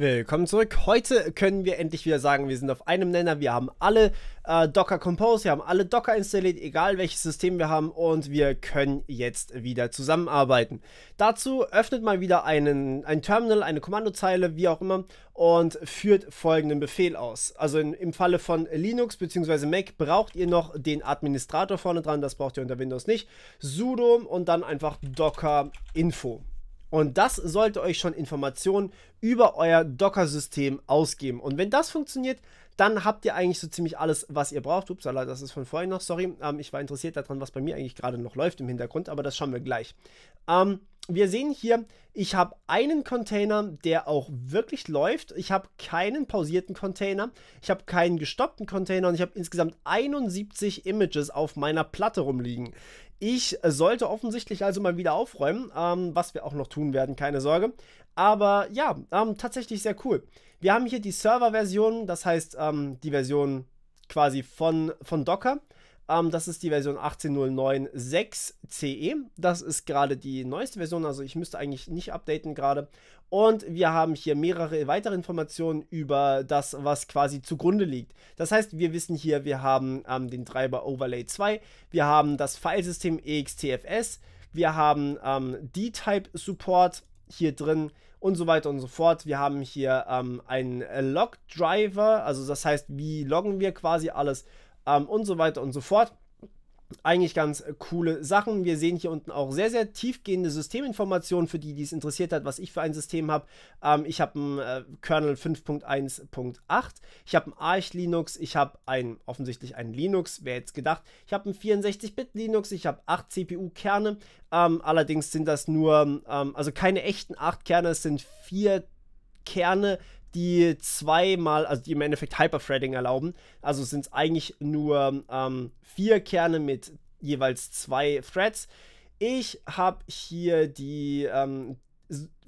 Willkommen zurück. Heute können wir endlich wieder sagen, wir sind auf einem Nenner. Wir haben alle äh, Docker Compose, wir haben alle Docker installiert, egal welches System wir haben und wir können jetzt wieder zusammenarbeiten. Dazu öffnet mal wieder einen, ein Terminal, eine Kommandozeile, wie auch immer und führt folgenden Befehl aus. Also in, im Falle von Linux bzw. Mac braucht ihr noch den Administrator vorne dran, das braucht ihr unter Windows nicht. sudo und dann einfach docker info. Und das sollte euch schon Informationen über euer Docker-System ausgeben. Und wenn das funktioniert, dann habt ihr eigentlich so ziemlich alles, was ihr braucht. Upsala, das ist von vorhin noch, sorry. Ähm, ich war interessiert daran, was bei mir eigentlich gerade noch läuft im Hintergrund, aber das schauen wir gleich. Ähm, wir sehen hier, ich habe einen Container, der auch wirklich läuft. Ich habe keinen pausierten Container. Ich habe keinen gestoppten Container und ich habe insgesamt 71 Images auf meiner Platte rumliegen. Ich sollte offensichtlich also mal wieder aufräumen, ähm, was wir auch noch tun werden, keine Sorge. Aber ja, ähm, tatsächlich sehr cool. Wir haben hier die Server-Version, das heißt ähm, die Version quasi von, von Docker. Ähm, das ist die Version 18.09.6CE. Das ist gerade die neueste Version, also ich müsste eigentlich nicht updaten gerade. Und wir haben hier mehrere weitere Informationen über das, was quasi zugrunde liegt. Das heißt, wir wissen hier, wir haben ähm, den Treiber Overlay 2, wir haben das Filesystem EXTFS, wir haben ähm, D-Type-Support hier drin und so weiter und so fort. Wir haben hier ähm, einen Log-Driver, also das heißt, wie loggen wir quasi alles ähm, und so weiter und so fort. Eigentlich ganz coole Sachen. Wir sehen hier unten auch sehr, sehr tiefgehende Systeminformationen für die, die es interessiert hat, was ich für ein System habe. Ähm, ich habe einen äh, Kernel 5.1.8, ich habe einen Arch Linux, ich habe ein, offensichtlich einen Linux, wer jetzt gedacht, ich habe einen 64-Bit Linux, ich habe 8 CPU-Kerne. Ähm, allerdings sind das nur, ähm, also keine echten 8 Kerne, es sind 4 Kerne die zweimal, also die im Endeffekt Hyperthreading erlauben. Also sind es eigentlich nur ähm, vier Kerne mit jeweils zwei Threads. Ich habe hier die ähm,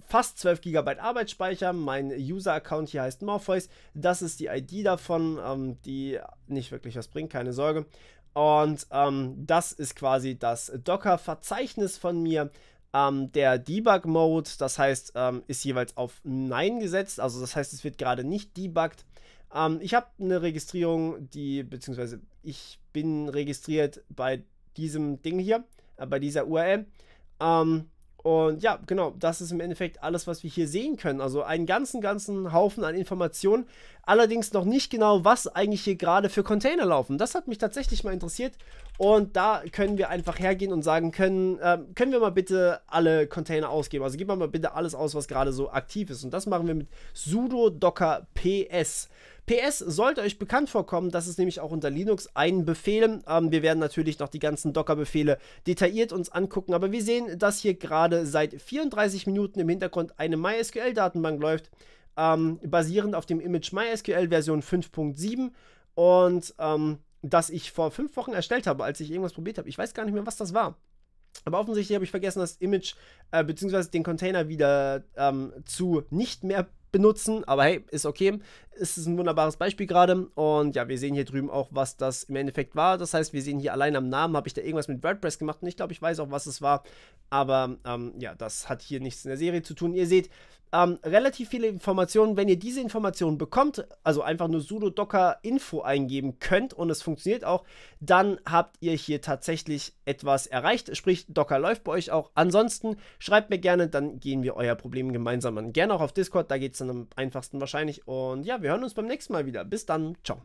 fast 12 GB Arbeitsspeicher. Mein User-Account hier heißt Morpheus. Das ist die ID davon, ähm, die nicht wirklich was bringt, keine Sorge. Und ähm, das ist quasi das Docker-Verzeichnis von mir. Ähm, der Debug-Mode, das heißt, ähm, ist jeweils auf Nein gesetzt. Also das heißt, es wird gerade nicht debugged. Ähm, ich habe eine Registrierung, die, beziehungsweise ich bin registriert bei diesem Ding hier, äh, bei dieser URL. Ähm, und ja, genau, das ist im Endeffekt alles, was wir hier sehen können. Also einen ganzen, ganzen Haufen an Informationen. Allerdings noch nicht genau, was eigentlich hier gerade für Container laufen. Das hat mich tatsächlich mal interessiert. Und da können wir einfach hergehen und sagen können, äh, können wir mal bitte alle Container ausgeben. Also geben wir mal bitte alles aus, was gerade so aktiv ist. Und das machen wir mit sudo docker ps. PS sollte euch bekannt vorkommen, das ist nämlich auch unter Linux ein Befehl. Ähm, wir werden natürlich noch die ganzen Docker-Befehle detailliert uns angucken, aber wir sehen, dass hier gerade seit 34 Minuten im Hintergrund eine MySQL-Datenbank läuft, ähm, basierend auf dem Image MySQL Version 5.7 und ähm, das ich vor fünf Wochen erstellt habe, als ich irgendwas probiert habe. Ich weiß gar nicht mehr, was das war. Aber offensichtlich habe ich vergessen, das Image äh, bzw. den Container wieder ähm, zu nicht mehr benutzen, aber hey, ist okay. Es ist ein wunderbares Beispiel gerade und ja, wir sehen hier drüben auch, was das im Endeffekt war. Das heißt, wir sehen hier allein am Namen, habe ich da irgendwas mit WordPress gemacht und ich glaube, ich weiß auch, was es war, aber ähm, ja, das hat hier nichts in der Serie zu tun. Ihr seht, ähm, relativ viele Informationen. Wenn ihr diese Informationen bekommt, also einfach nur sudo docker info eingeben könnt und es funktioniert auch, dann habt ihr hier tatsächlich etwas erreicht. Sprich, Docker läuft bei euch auch. Ansonsten schreibt mir gerne, dann gehen wir euer Problem gemeinsam an. Gerne auch auf Discord, da geht es dann am einfachsten wahrscheinlich. Und ja, wir hören uns beim nächsten Mal wieder. Bis dann, ciao.